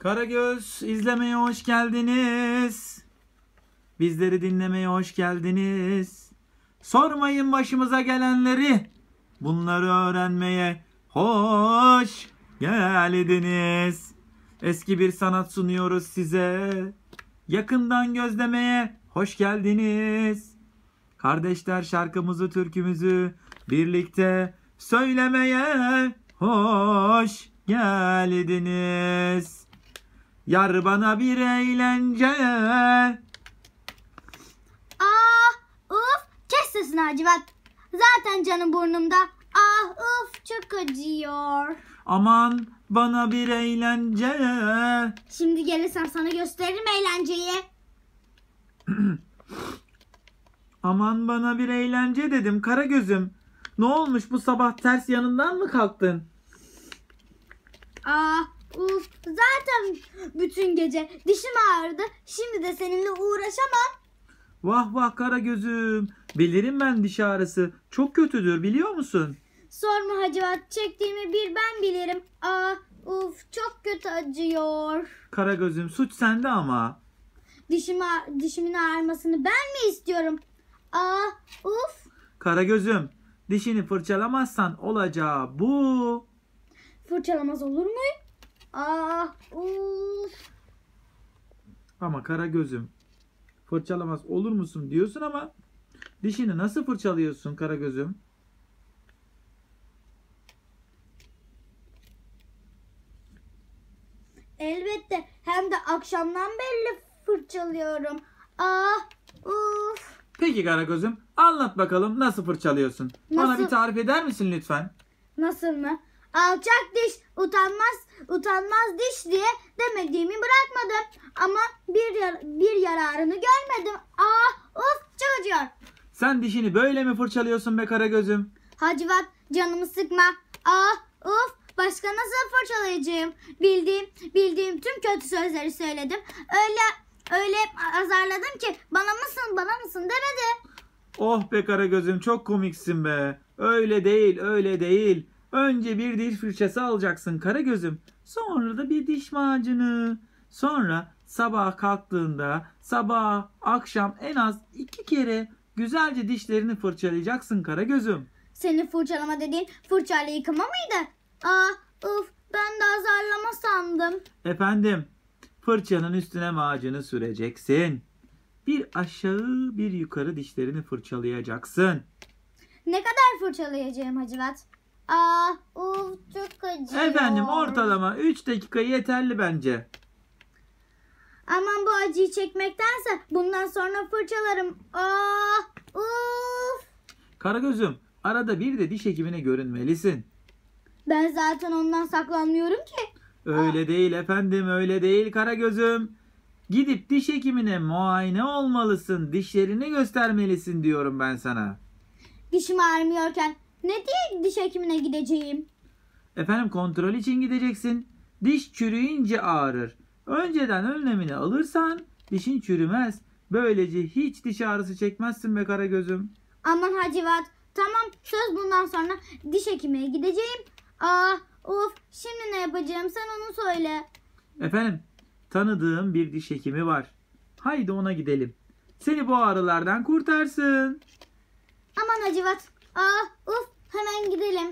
Karagöz izlemeye hoş geldiniz. Bizleri dinlemeye hoş geldiniz. Sormayın başımıza gelenleri. Bunları öğrenmeye hoş geldiniz. Eski bir sanat sunuyoruz size. Yakından gözlemeye hoş geldiniz. Kardeşler şarkımızı, türkümüzü birlikte söylemeye hoş geldiniz. Yar bana bir eğlence. Ah uf kes sesini Hacivat. Zaten canım burnumda. Ah uf çok acıyor. Aman bana bir eğlence. Şimdi gelirsem sana gösteririm eğlenceyi. Aman bana bir eğlence dedim kara gözüm. Ne olmuş bu sabah ters yanından mı kalktın? Ah. Zaten bütün gece dişim ağrıdı. Şimdi de seninle uğraşamam. Vah vah kara gözüm. Bilirim ben diş ağrısı. Çok kötüdür biliyor musun? Sorma Hacivat çektiğimi bir ben bilirim. Aa ah, uf çok kötü acıyor. Kara gözüm suç sende ama. Dişim, dişimin ağrmasını ben mi istiyorum? Aa ah, uf. Kara gözüm dişini fırçalamazsan olacağı bu. Fırçalamaz olur muyum? Aa, ah, uf. Ama kara gözüm fırçalamaz olur musun diyorsun ama dişini nasıl fırçalıyorsun kara gözüm? Elbette hem de akşamdan belli fırçalıyorum. Aa, ah, uf. Peki kara gözüm anlat bakalım nasıl fırçalıyorsun? Nasıl? Bana bir tarif eder misin lütfen? Nasıl mı? Alçak diş utanmaz utanmaz diş diye demediğimi bırakmadım. Ama bir, yar bir yararını görmedim. Aa of çok acıyor. Sen dişini böyle mi fırçalıyorsun be kara gözüm? Hacivat canımı sıkma. Aa of başka nasıl fırçalayacağım? Bildiğim bildiğim tüm kötü sözleri söyledim. Öyle öyle azarladım ki bana mısın bana mısın demedi. Oh be kara gözüm çok komiksin be. Öyle değil öyle değil. Önce bir diş fırçası alacaksın kara gözüm. Sonra da bir diş macunu. Sonra sabah kalktığında sabah akşam en az iki kere güzelce dişlerini fırçalayacaksın kara gözüm. Senin fırçalama dediğin fırçayla yıkama mıydı? Aa ah, uf ben de azarlama sandım. Efendim fırçanın üstüne macunu süreceksin. Bir aşağı bir yukarı dişlerini fırçalayacaksın. Ne kadar fırçalayacağım Hacivat? Aa, çok acıyor. Efendim ortalama 3 dakika yeterli bence. Aman bu acıyı çekmektense bundan sonra fırçalarım. Aa, uf. Karagözüm arada bir de diş hekimine görünmelisin. Ben zaten ondan saklanmıyorum ki. Öyle Aa. değil efendim öyle değil Karagözüm. Gidip diş hekimine muayene olmalısın. Dişlerini göstermelisin diyorum ben sana. Dişim ağrımıyorken ne diye diş hekimine gideceğim? Efendim kontrol için gideceksin. Diş çürüyünce ağrır. Önceden önlemini alırsan dişin çürümez. Böylece hiç diş ağrısı çekmezsin be kara gözüm. Aman Hacivat tamam söz bundan sonra diş hekimine gideceğim. Aa of şimdi ne yapacağım sen onu söyle. Efendim tanıdığım bir diş hekimi var. Haydi ona gidelim. Seni bu ağrılardan kurtarsın. Aman Hacivat Aa uf hemen gidelim.